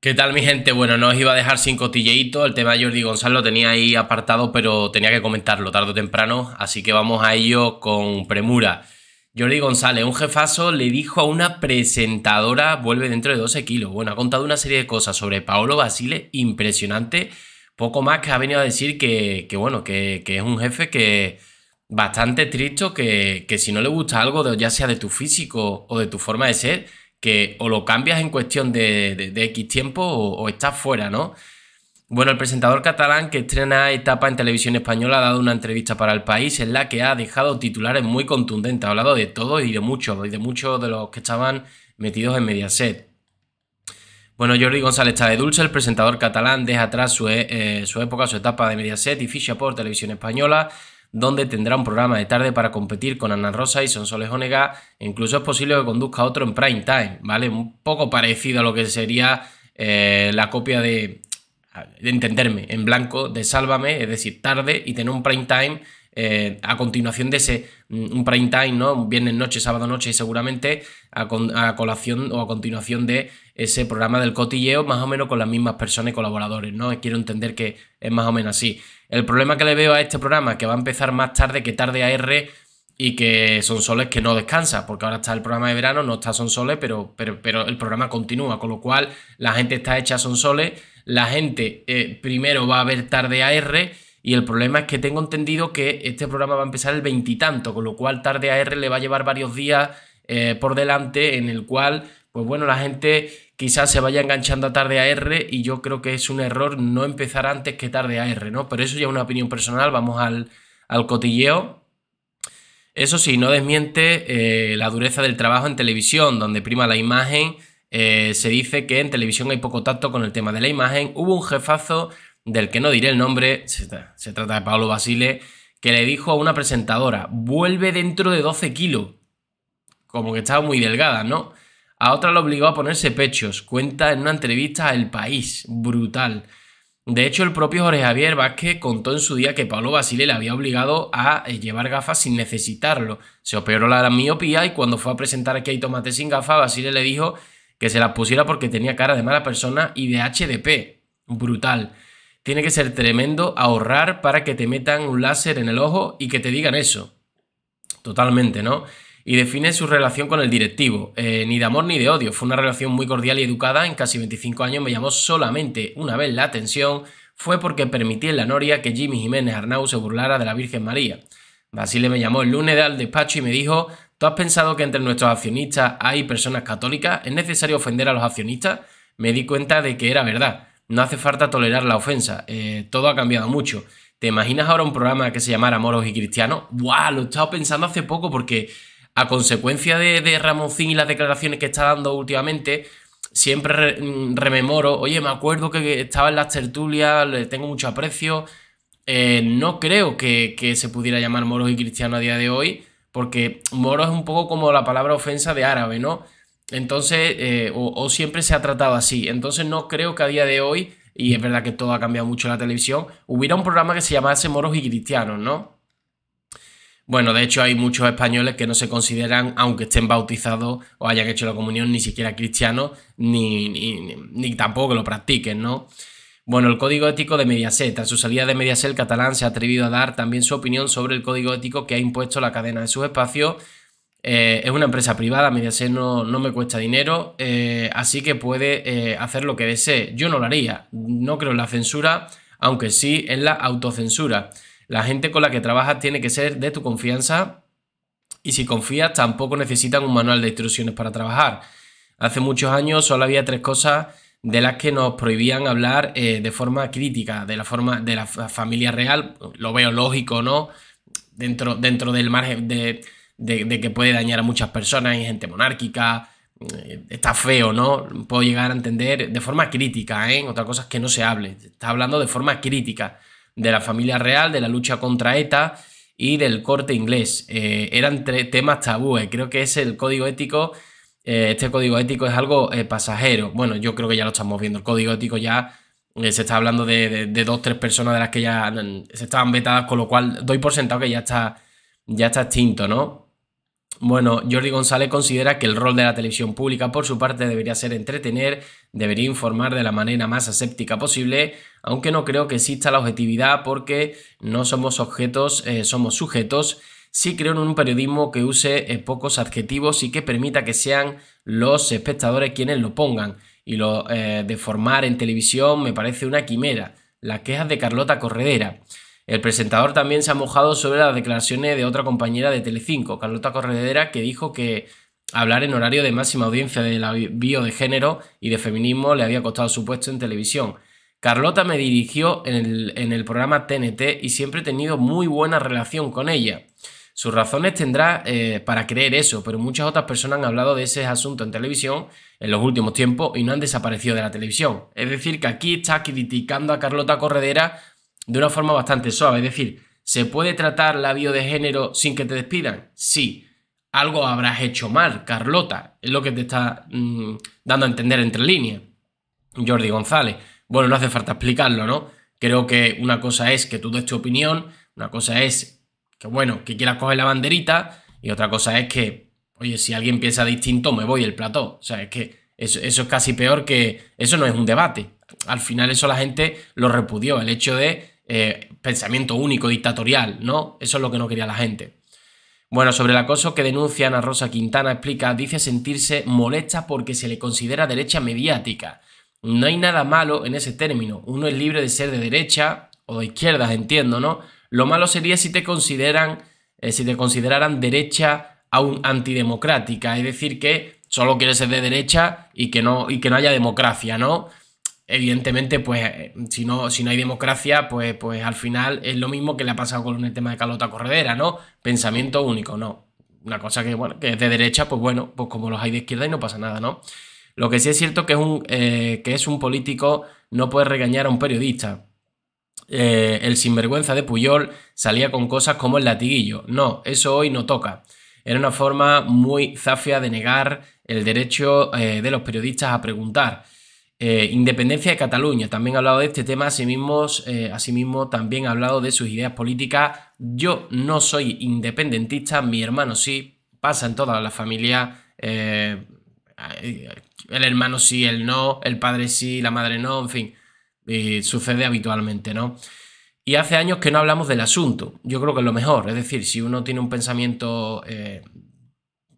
¿Qué tal mi gente? Bueno, no os iba a dejar sin cotilleito. el tema de Jordi González lo tenía ahí apartado, pero tenía que comentarlo tarde o temprano, así que vamos a ello con premura. Jordi González, un jefazo, le dijo a una presentadora, vuelve dentro de 12 kilos. Bueno, ha contado una serie de cosas sobre Paolo Basile, impresionante, poco más que ha venido a decir que, bueno, que, es un jefe que bastante triste, que, que si no le gusta algo, ya sea de tu físico o de tu forma de ser, que o lo cambias en cuestión de, X tiempo o, estás fuera, ¿no? Bueno, el presentador catalán que estrena etapa en televisión española ha dado una entrevista para el país en la que ha dejado titulares muy contundentes, ha hablado de todo y de muchos, y de muchos de los que estaban metidos en Mediaset. Bueno, Jordi González está de dulce, el presentador catalán deja atrás su, e, eh, su época, su etapa de Mediaset y ficha por televisión española donde tendrá un programa de tarde para competir con Ana Rosa y Sonsoles Onega. E incluso es posible que conduzca otro en prime time, ¿vale? Un poco parecido a lo que sería eh, la copia de, de entenderme, en blanco de Sálvame, es decir, tarde y tener un prime time eh, a continuación de ese, mm, un prime time, ¿no? Un viernes noche, sábado noche, ...y seguramente, a, colación o a continuación de ese programa del cotilleo, más o menos con las mismas personas y colaboradores, ¿no? Quiero entender que es más o menos así. El problema que le veo a este programa, que va a empezar más tarde que tarde AR y que son soles que no descansa, porque ahora está el programa de verano, no está son soles, pero, pero, pero el programa continúa, con lo cual la gente está hecha son soles, la gente eh, primero va a ver tarde AR y el problema es que tengo entendido que este programa va a empezar el veintitanto, con lo cual tarde AR le va a llevar varios días eh, por delante, en el cual, pues bueno, la gente quizás se vaya enganchando a tarde AR y yo creo que es un error no empezar antes que tarde AR, ¿no? Pero eso ya es una opinión personal, vamos al, cotilleo. Eso sí, no desmiente eh, la dureza del trabajo en televisión, donde prima la imagen. Eh, se dice que en televisión hay poco tacto con el tema de la imagen. Hubo un jefazo del que no diré el nombre, se, trata de Pablo Basile, que le dijo a una presentadora, vuelve dentro de 12 kilos. Como que estaba muy delgada, ¿no? A otra lo obligó a ponerse pechos, cuenta en una entrevista a El País, brutal. De hecho, el propio Jorge Javier Vázquez contó en su día que Pablo Basile le había obligado a eh, llevar gafas sin necesitarlo. Se operó la miopía y cuando fue a presentar aquí hay tomate sin gafas, Basile le dijo que se las pusiera porque tenía cara de mala persona y de HDP. Brutal. Tiene que ser tremendo ahorrar para que te metan un láser en el ojo y que te digan eso. Totalmente, ¿no? Y define su relación con el directivo. Eh, ni de amor ni de odio. Fue una relación muy cordial y educada. En casi 25 años me llamó solamente una vez la atención. Fue porque permití en la noria que Jimmy Jiménez Arnau se burlara de la Virgen María. Basile me llamó el lunes al despacho y me dijo, ¿tú has pensado que entre nuestros accionistas hay personas católicas? ¿Es necesario ofender a los accionistas? Me di cuenta de que era verdad. No hace falta tolerar la ofensa. Eh, todo ha cambiado mucho. ¿Te imaginas ahora un programa que se llamara Moros y Cristianos? ¡Buah! Lo he estado pensando hace poco porque a consecuencia de, Ramoncín y las declaraciones que está dando últimamente, siempre mm, rememoro, oye, me acuerdo que estaba en las tertulias, le tengo mucho aprecio. Eh, no creo que, se pudiera llamar Moros y Cristianos a día de hoy, porque Moro es un poco como la palabra ofensa de árabe, ¿no? Entonces, eh, o, siempre se ha tratado así. Entonces no creo que a día de hoy, y es verdad que todo ha cambiado mucho en la televisión, hubiera un programa que se llamase Moros y Cristianos, ¿no? Bueno, de hecho hay muchos españoles que no se consideran, aunque estén bautizados o hayan hecho la comunión, ni siquiera cristianos, ni, ni, tampoco lo practiquen, ¿no? Bueno, el código ético de Mediaset. tras su salida de Mediaset, el catalán se ha atrevido a dar también su opinión sobre el código ético que ha impuesto la cadena de sus espacios eh, es una empresa privada, Mediaset no, no me cuesta dinero, eh, así que puede eh, hacer lo que desee. Yo no lo haría, no creo en la censura, aunque sí en la autocensura. La gente con la que trabajas tiene que ser de tu confianza y si confías tampoco necesitan un manual de instrucciones para trabajar. Hace muchos años solo había tres cosas de las que nos prohibían hablar de forma crítica, de la forma de la familia real, lo veo lógico, ¿no? Dentro, dentro del margen de de, que puede dañar a muchas personas y gente monárquica. Eh, está feo, ¿no? Puedo llegar a entender de forma crítica, ¿eh? Otra cosa es que no se hable. Está hablando de forma crítica de la familia real, de la lucha contra ETA y del corte inglés. Eh, eran temas tabúes. Creo que es el código ético. Eh, este código ético es algo pasajero. Bueno, yo creo que ya lo estamos viendo. El código ético ya se está hablando de, de, de, dos, tres personas de las que ya mm, se estaban vetadas, con lo cual doy por sentado que ya está, ya está extinto, ¿no? Bueno, Jordi González considera que el rol de la televisión pública, por su parte, debería ser entretener, debería informar de la manera más aséptica posible, aunque no creo que exista la objetividad porque no somos objetos, eh, somos sujetos. Sí creo en un periodismo que use eh, pocos adjetivos y que permita que sean los espectadores quienes lo pongan. Y lo eh, de formar en televisión me parece una quimera. Las quejas de Carlota Corredera. El presentador también se ha mojado sobre las declaraciones de otra compañera de Telecinco, Carlota Corredera, que dijo que hablar en horario de máxima audiencia de la bio de género y de feminismo le había costado su puesto en televisión. Carlota me dirigió en el, programa TNT y siempre he tenido muy buena relación con ella. Sus razones tendrá eh, para creer eso, pero muchas otras personas han hablado de ese asunto en televisión en los últimos tiempos y no han desaparecido de la televisión. Es decir, que aquí está criticando a Carlota Corredera de una forma bastante suave. Es decir, ¿se puede tratar la bio de género sin que te despidan? Sí. Algo habrás hecho mal, Carlota. Es lo que te está mm, dando a entender entre líneas. Jordi González. Bueno, no hace falta explicarlo, ¿no? Creo que una cosa es que tú des tu opinión, una cosa es que, bueno, que quieras coger la banderita y otra cosa es que, oye, si alguien piensa distinto, me voy el plató. O sea, es que eso, es casi peor que... Eso no es un debate. Al final eso la gente lo repudió, el hecho de eh, pensamiento único, dictatorial, ¿no? Eso es lo que no quería la gente. Bueno, sobre el acoso que denuncia Ana Rosa Quintana explica, dice sentirse molesta porque se le considera derecha mediática. No hay nada malo en ese término. Uno es libre de ser de derecha o de izquierdas, entiendo, ¿no? Lo malo sería si te consideran, eh, si te consideraran derecha aún antidemocrática, es decir, que solo quieres ser de derecha y que no, y que no haya democracia, ¿no? evidentemente, pues eh, si no, si no hay democracia, pues, pues al final es lo mismo que le ha pasado con el tema de Calota Corredera, ¿no? Pensamiento único, no. Una cosa que, bueno, que es de derecha, pues bueno, pues como los hay de izquierda y no pasa nada, ¿no? Lo que sí es cierto que es un, eh, que es un político no puede regañar a un periodista. Eh, el sinvergüenza de Puyol salía con cosas como el latiguillo. No, eso hoy no toca. Era una forma muy zafia de negar el derecho de los periodistas a preguntar. Eh, independencia de Cataluña, también ha hablado de este tema, asimismo, eh, asimismo también ha hablado de sus ideas políticas. Yo no soy independentista, mi hermano sí, pasa en toda la familia. Eh, el hermano sí, el no, el padre sí, la madre no, en fin, sucede habitualmente, ¿no? Y hace años que no hablamos del asunto, yo creo que es lo mejor, es decir, si uno tiene un pensamiento,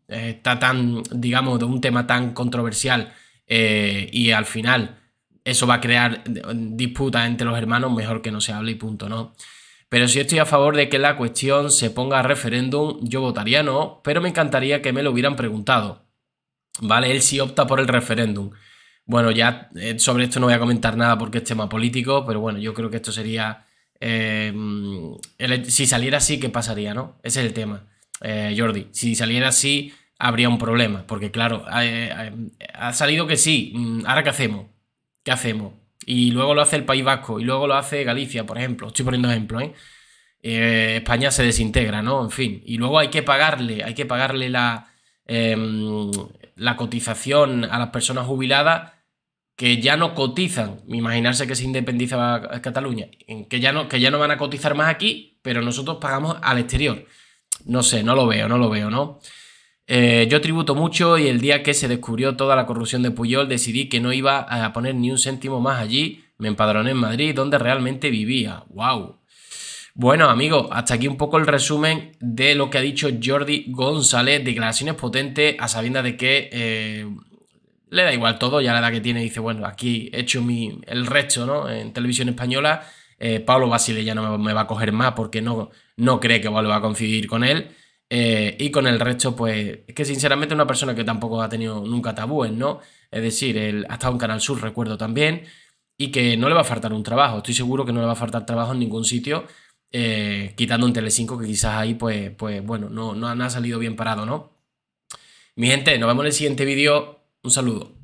está tan, digamos, de un tema tan controversial, eh, y al final eso va a crear disputas entre los hermanos, mejor que no se hable y punto, ¿no? Pero si estoy a favor de que la cuestión se ponga a referéndum, yo votaría no, pero me encantaría que me lo hubieran preguntado. ¿Vale? Él sí opta por el referéndum. Bueno, ya eh, sobre esto no voy a comentar nada porque es tema político, pero bueno, yo creo que esto sería... Eh, mm, si saliera así, ¿qué pasaría, no? Ese es el tema, Jordi. Si saliera así, habría un problema, porque claro, ha eh, salido que sí, mm, ahora ¿qué hacemos? ¿Qué hacemos? Y luego lo hace el País Vasco, y luego lo hace Galicia, por ejemplo, estoy poniendo ejemplo, ¿eh? ¿eh? España se desintegra, ¿no? En fin, y luego hay que pagarle, hay que pagarle la, em, la cotización a las personas jubiladas que ya no cotizan, imaginarse que se independiza Cataluña, que ya, no, que ya no van a cotizar más aquí, pero nosotros pagamos al exterior. No sé, no lo veo, no lo veo, ¿no? Eh, yo tributo mucho y el día que se descubrió toda la corrupción de Puyol decidí que no iba a poner ni un céntimo más allí. Me empadroné en Madrid, donde realmente vivía. ¡Wow! Bueno, amigos, hasta aquí un poco el resumen de lo que ha dicho Jordi González. Declaraciones potentes a sabiendas de que eh, le da igual todo, ya la edad que tiene, dice, bueno, aquí he hecho mi, el resto, ¿no? En televisión española, eh, Pablo Basile ya no me, va a coger más porque no, no cree que vuelva a coincidir con él. Eh, y con el resto, pues, es que sinceramente es una persona que tampoco ha tenido nunca tabúes, ¿no? Es decir, él ha estado en Canal Sur, recuerdo también, y que no le va a faltar un trabajo. Estoy seguro que no le va a faltar trabajo en ningún sitio, eh, quitando Tele5, que quizás ahí, pues, pues bueno, no, no ha salido bien parado, ¿no? Mi gente, nos vemos en el siguiente vídeo. Un saludo.